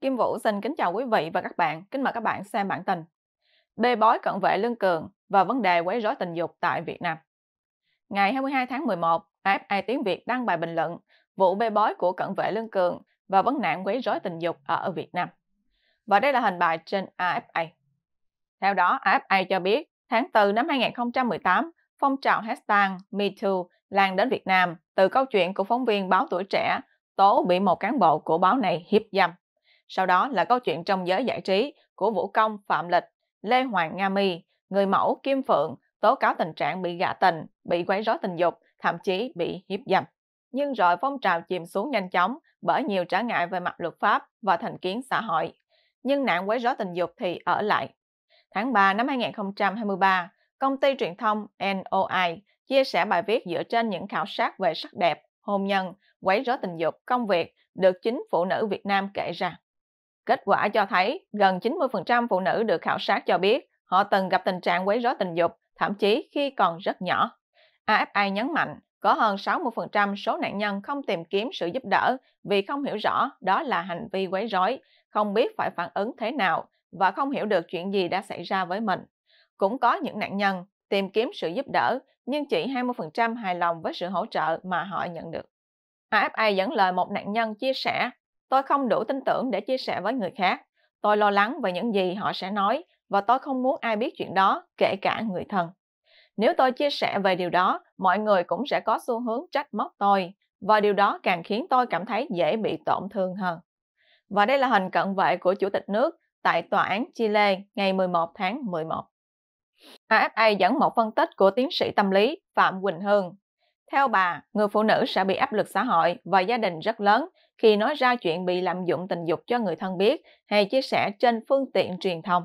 Kim Vũ xin kính chào quý vị và các bạn, kính mời các bạn xem bản tin. Bê bối cận vệ lương cường và vấn đề quấy rối tình dục tại Việt Nam. Ngày 22 tháng 11, AFA Tiếng Việt đăng bài bình luận vụ bê bối của cận vệ lương cường và vấn nạn quấy rối tình dục ở Việt Nam. Và đây là hình bài trên AFA. Theo đó, AFA cho biết tháng 4 năm 2018, phong trào hashtag MeToo lan đến Việt Nam từ câu chuyện của phóng viên báo tuổi trẻ tố bị một cán bộ của báo này hiếp dâm. Sau đó là câu chuyện trong giới giải trí của Vũ Công Phạm Lịch, Lê Hoàng Nga My, người mẫu Kim Phượng tố cáo tình trạng bị gạ tình, bị quấy rối tình dục, thậm chí bị hiếp dâm. Nhưng rồi phong trào chìm xuống nhanh chóng bởi nhiều trở ngại về mặt luật pháp và thành kiến xã hội. Nhưng nạn quấy rối tình dục thì ở lại. Tháng 3 năm 2023, công ty truyền thông NOI chia sẻ bài viết dựa trên những khảo sát về sắc đẹp, hôn nhân, quấy rối tình dục, công việc được chính phụ nữ Việt Nam kể ra. Kết quả cho thấy gần 90% phụ nữ được khảo sát cho biết họ từng gặp tình trạng quấy rối tình dục, thậm chí khi còn rất nhỏ. AFA nhấn mạnh có hơn 60% số nạn nhân không tìm kiếm sự giúp đỡ vì không hiểu rõ đó là hành vi quấy rối, không biết phải phản ứng thế nào và không hiểu được chuyện gì đã xảy ra với mình. Cũng có những nạn nhân tìm kiếm sự giúp đỡ nhưng chỉ 20% hài lòng với sự hỗ trợ mà họ nhận được. AFA dẫn lời một nạn nhân chia sẻ Tôi không đủ tin tưởng để chia sẻ với người khác. Tôi lo lắng về những gì họ sẽ nói và tôi không muốn ai biết chuyện đó, kể cả người thân. Nếu tôi chia sẻ về điều đó, mọi người cũng sẽ có xu hướng trách móc tôi và điều đó càng khiến tôi cảm thấy dễ bị tổn thương hơn. Và đây là hình cận vệ của Chủ tịch nước tại Tòa án Chile ngày 11 tháng 11. AFA dẫn một phân tích của tiến sĩ tâm lý Phạm Quỳnh Hương theo bà, người phụ nữ sẽ bị áp lực xã hội và gia đình rất lớn khi nói ra chuyện bị lạm dụng tình dục cho người thân biết hay chia sẻ trên phương tiện truyền thông.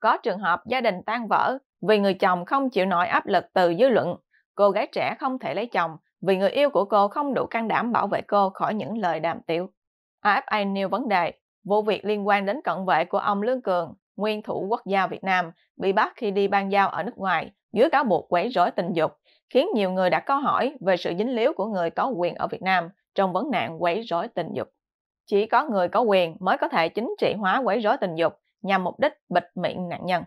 Có trường hợp gia đình tan vỡ vì người chồng không chịu nổi áp lực từ dư luận, cô gái trẻ không thể lấy chồng vì người yêu của cô không đủ can đảm bảo vệ cô khỏi những lời đàm tiếu. AFA nêu vấn đề, vụ việc liên quan đến cận vệ của ông Lương Cường, nguyên thủ quốc gia Việt Nam, bị bắt khi đi ban giao ở nước ngoài dưới cáo buộc quấy rối tình dục khiến nhiều người đặt câu hỏi về sự dính líu của người có quyền ở Việt Nam trong vấn nạn quấy rối tình dục. Chỉ có người có quyền mới có thể chính trị hóa quấy rối tình dục nhằm mục đích bịt miệng nạn nhân.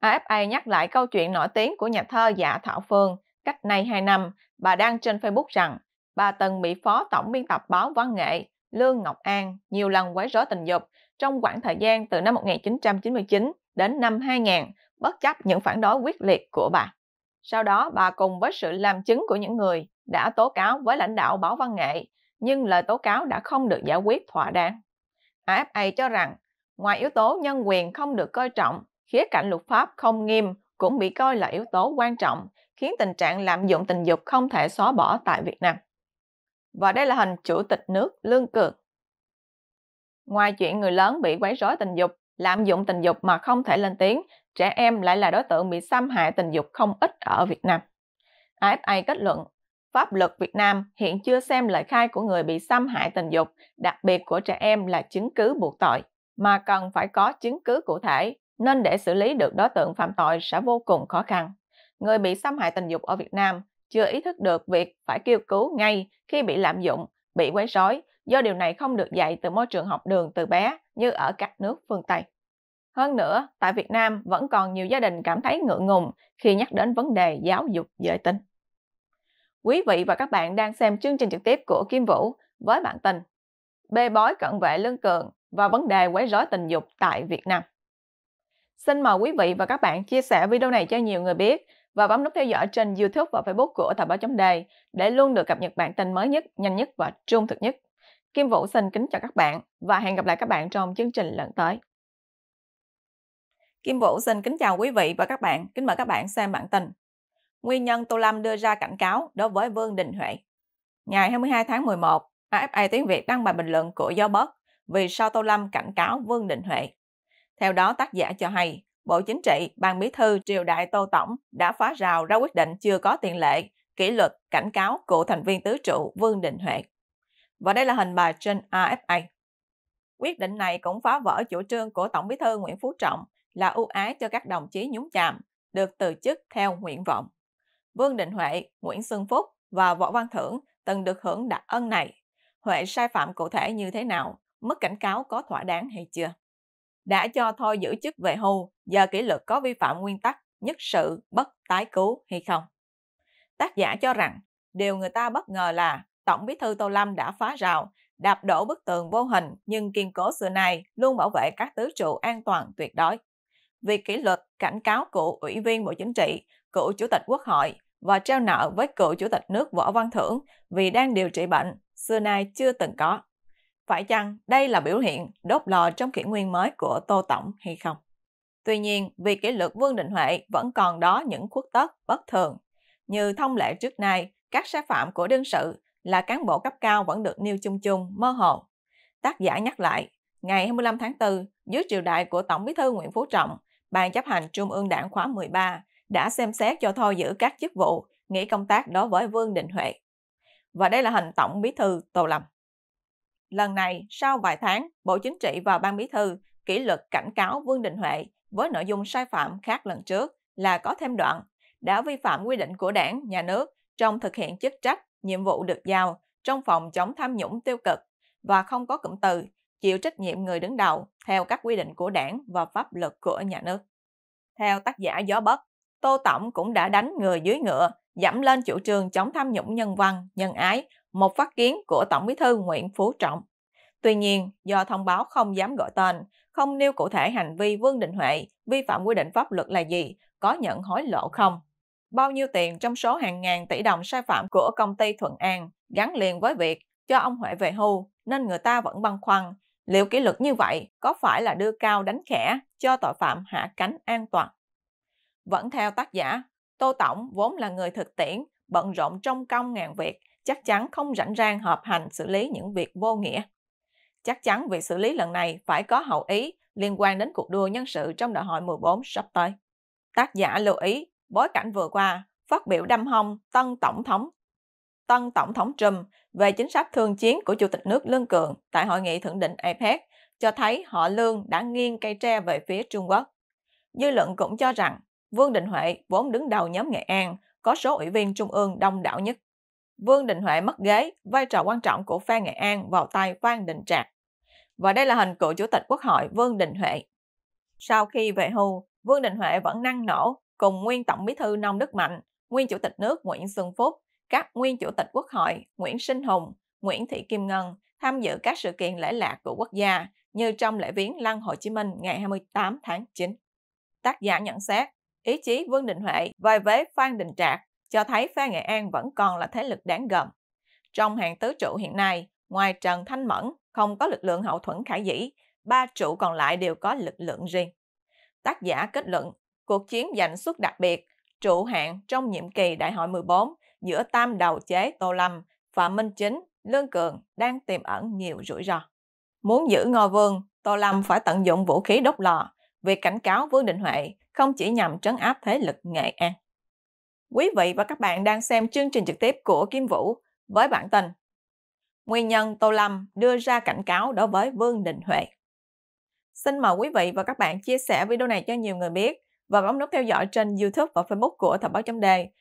AFA nhắc lại câu chuyện nổi tiếng của nhà thơ Dạ Thảo Phương cách nay 2 năm, bà đăng trên Facebook rằng bà từng bị phó tổng biên tập báo văn nghệ Lương Ngọc An nhiều lần quấy rối tình dục trong khoảng thời gian từ năm 1999 đến năm 2000 bất chấp những phản đối quyết liệt của bà. Sau đó bà cùng với sự làm chứng của những người đã tố cáo với lãnh đạo báo văn nghệ, nhưng lời tố cáo đã không được giải quyết thỏa đáng. AFA cho rằng, ngoài yếu tố nhân quyền không được coi trọng, khía cạnh luật pháp không nghiêm cũng bị coi là yếu tố quan trọng khiến tình trạng lạm dụng tình dục không thể xóa bỏ tại Việt Nam. Và đây là hình chủ tịch nước Lương Cường. Ngoài chuyện người lớn bị quấy rối tình dục, lạm dụng tình dục mà không thể lên tiếng trẻ em lại là đối tượng bị xâm hại tình dục không ít ở Việt Nam. AFA kết luận, pháp luật Việt Nam hiện chưa xem lời khai của người bị xâm hại tình dục, đặc biệt của trẻ em là chứng cứ buộc tội, mà cần phải có chứng cứ cụ thể, nên để xử lý được đối tượng phạm tội sẽ vô cùng khó khăn. Người bị xâm hại tình dục ở Việt Nam chưa ý thức được việc phải kêu cứu ngay khi bị lạm dụng, bị quấy rối, do điều này không được dạy từ môi trường học đường từ bé như ở các nước phương Tây. Hơn nữa, tại Việt Nam vẫn còn nhiều gia đình cảm thấy ngượng ngùng khi nhắc đến vấn đề giáo dục giới tính. Quý vị và các bạn đang xem chương trình trực tiếp của Kim Vũ với bản tin Bê bói cận vệ lương cường và vấn đề quấy rối tình dục tại Việt Nam. Xin mời quý vị và các bạn chia sẻ video này cho nhiều người biết và bấm nút theo dõi trên YouTube và Facebook của Thời báo chấm đề để luôn được cập nhật bản tin mới nhất, nhanh nhất và trung thực nhất. Kim Vũ xin kính chào các bạn và hẹn gặp lại các bạn trong chương trình lần tới. Kim Vũ xin kính chào quý vị và các bạn, kính mời các bạn xem bản tin. Nguyên nhân Tô Lâm đưa ra cảnh cáo đối với Vương Đình Huệ. Ngày 22 tháng 11, AFA tiếng Việt đăng bài bình luận của Do Bớt vì sao Tô Lâm cảnh cáo Vương Đình Huệ. Theo đó, tác giả cho hay, Bộ Chính trị, Ban Bí thư, Triều đại Tô Tổng đã phá rào ra quyết định chưa có tiền lệ, kỷ luật, cảnh cáo cựu thành viên tứ trụ Vương Đình Huệ. Và đây là hình bài trên AFA. Quyết định này cũng phá vỡ chủ trương của Tổng Bí thư Nguyễn Phú Trọng là ưu ái cho các đồng chí nhúng chạm, được từ chức theo nguyện vọng. Vương Đình Huệ, Nguyễn Xuân Phúc và Võ Văn Thưởng từng được hưởng đặc ân này. Huệ sai phạm cụ thể như thế nào, mức cảnh cáo có thỏa đáng hay chưa? Đã cho thôi giữ chức về hưu, do kỷ luật có vi phạm nguyên tắc nhất sự bất tái cứu hay không? Tác giả cho rằng, điều người ta bất ngờ là Tổng bí thư Tô Lâm đã phá rào, đạp đổ bức tường vô hình nhưng kiên cố xưa nay luôn bảo vệ các tứ trụ an toàn tuyệt đối vì kỷ luật cảnh cáo cựu Ủy viên Bộ Chính trị, cựu Chủ tịch Quốc hội và treo nợ với cựu Chủ tịch nước Võ Văn Thưởng vì đang điều trị bệnh, xưa nay chưa từng có. Phải chăng đây là biểu hiện đốt lò trong kỷ nguyên mới của Tô Tổng hay không? Tuy nhiên, vì kỷ luật Vương Đình Huệ vẫn còn đó những khuất tất bất thường. Như thông lệ trước nay, các sai phạm của đương sự là cán bộ cấp cao vẫn được nêu chung chung, mơ hồ. Tác giả nhắc lại, ngày 25 tháng 4, dưới triều đại của Tổng bí thư Nguyễn Phú Trọng, Ban chấp hành Trung ương Đảng khóa 13 đã xem xét cho thôi giữ các chức vụ, nghỉ công tác đối với Vương Đình Huệ. Và đây là hành tổng bí thư Tô Lâm. Lần này, sau vài tháng, Bộ Chính trị và Ban bí thư kỷ luật cảnh cáo Vương Đình Huệ với nội dung sai phạm khác lần trước là có thêm đoạn đã vi phạm quy định của đảng, nhà nước trong thực hiện chức trách, nhiệm vụ được giao trong phòng chống tham nhũng tiêu cực và không có cụm từ chịu trách nhiệm người đứng đầu theo các quy định của đảng và pháp luật của nhà nước. Theo tác giả Gió Bất, Tô Tổng cũng đã đánh người dưới ngựa, dẫm lên chủ trương chống tham nhũng nhân văn, nhân ái, một phát kiến của Tổng bí thư Nguyễn Phú Trọng. Tuy nhiên, do thông báo không dám gọi tên, không nêu cụ thể hành vi Vương Đình Huệ vi phạm quy định pháp luật là gì, có nhận hối lộ không. Bao nhiêu tiền trong số hàng ngàn tỷ đồng sai phạm của công ty Thuận An gắn liền với việc cho ông Huệ về hưu nên người ta vẫn băn khoăn Liệu kỷ luật như vậy có phải là đưa cao đánh khẽ cho tội phạm hạ cánh an toàn? Vẫn theo tác giả, Tô Tổng vốn là người thực tiễn, bận rộn trong công ngàn việc, chắc chắn không rảnh rang hợp hành xử lý những việc vô nghĩa. Chắc chắn việc xử lý lần này phải có hậu ý liên quan đến cuộc đua nhân sự trong đại hội 14 sắp tới. Tác giả lưu ý, bối cảnh vừa qua, phát biểu đâm hông tân tổng thống tân Tổng thống Trump về chính sách thương chiến của Chủ tịch nước Lương Cường tại hội nghị thượng đỉnh APEC cho thấy họ Lương đã nghiêng cây tre về phía Trung Quốc. Dư luận cũng cho rằng Vương Đình Huệ vốn đứng đầu nhóm Nghệ An có số ủy viên trung ương đông đảo nhất. Vương Đình Huệ mất ghế, vai trò quan trọng của Phan Nghệ An vào tay Phan Đình Trạc. Và đây là hình cựu Chủ tịch Quốc hội Vương Đình Huệ. Sau khi về hưu, Vương Đình Huệ vẫn năng nổ cùng nguyên Tổng bí thư Nông Đức Mạnh, nguyên Chủ tịch nước Nguyễn Xuân Phúc các nguyên chủ tịch Quốc hội Nguyễn Sinh Hùng, Nguyễn Thị Kim Ngân tham dự các sự kiện lễ lạc của quốc gia như trong lễ viếng Lăng Hồ Chí Minh ngày 28 tháng 9. Tác giả nhận xét, ý chí Vương Đình Huệ vai vế Phan Đình Trạc cho thấy phe Nghệ An vẫn còn là thế lực đáng gồm. Trong hàng tứ trụ hiện nay, ngoài Trần Thanh Mẫn không có lực lượng hậu thuẫn khả dĩ, ba trụ còn lại đều có lực lượng riêng. Tác giả kết luận, cuộc chiến giành suất đặc biệt, trụ hạng trong nhiệm kỳ đại hội 14 giữa tam đầu chế Tô Lâm, và Minh Chính, Lương Cường đang tiềm ẩn nhiều rủi ro. Muốn giữ ngôi vương, Tô Lâm phải tận dụng vũ khí đốt lò. Việc cảnh cáo Vương Định Huệ không chỉ nhằm trấn áp thế lực Nghệ An. Quý vị và các bạn đang xem chương trình trực tiếp của Kim Vũ với bản tin Nguyên nhân Tô Lâm đưa ra cảnh cáo đối với Vương Định Huệ. Xin mời quý vị và các bạn chia sẻ video này cho nhiều người biết và bấm nút theo dõi trên YouTube và Facebook của Thời báo chấm đề